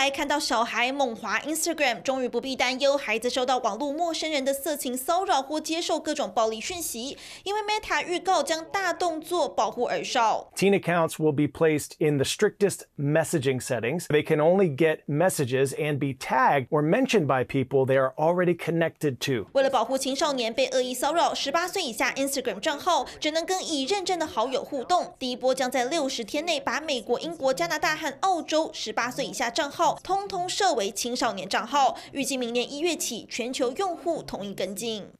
来看到小孩猛华 Instagram，终于不必担忧孩子受到网络陌生人的色情骚扰或接受各种暴力讯息，因为 Meta 预告将大动作保护儿少。Teen accounts will be placed in the strictest messaging settings. They can only get messages and be tagged or mentioned by people they are already connected to. 为了保护青少年被恶意骚扰，十八岁以下 Instagram 账号只能跟已认证的好友互动。第一波将在六十天内把美国、英国、加拿大和澳洲十八岁以下账号。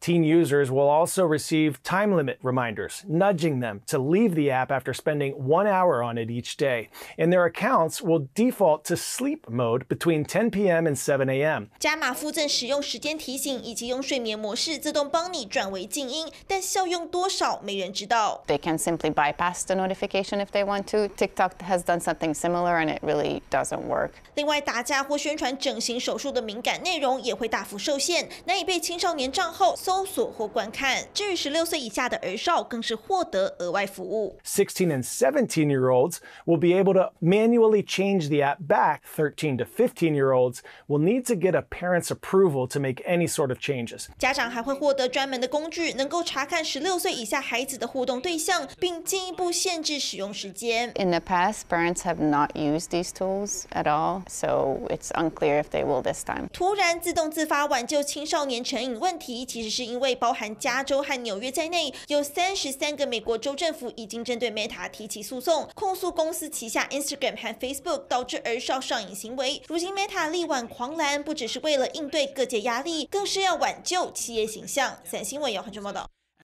Teen users will also receive time limit reminders, nudging them to leave the app after spending one hour on it each day, and their accounts will default to sleep mode between 10 p.m. and 7 a.m. 加码附赠使用时间提醒，以及用睡眠模式自动帮你转为静音，但效用多少没人知道。They can simply bypass the notification if they want to. TikTok has done something similar, and it really doesn't work. 另外。外打架或宣传整形手术的敏感内容也会大幅受限，难以被青少年账号搜索或观看。至于十六岁以下的儿少，更是获得额外服务。16 and 17 year olds will be able to manually change the app back. 13 to 15 year olds will need to get a parent's approval to make any sort of changes. 家长还会获得专门的工具，能够查看十六岁以下孩子的互动对象，并进一步限制使用时间。In the past, parents have not used these tools at all, so so it's this if will time. they unclear 突然自动自发挽救青少年成瘾问题，其实是因为包含加州和纽约在内，有三十三个美国州政府已经针对 Meta 提起诉讼，控诉公司旗下 Instagram 和 Facebook 导致儿少上瘾行为。如今 Meta 力挽狂澜，不只是为了应对各界压力，更是要挽救企业形象。三新闻由很重报道。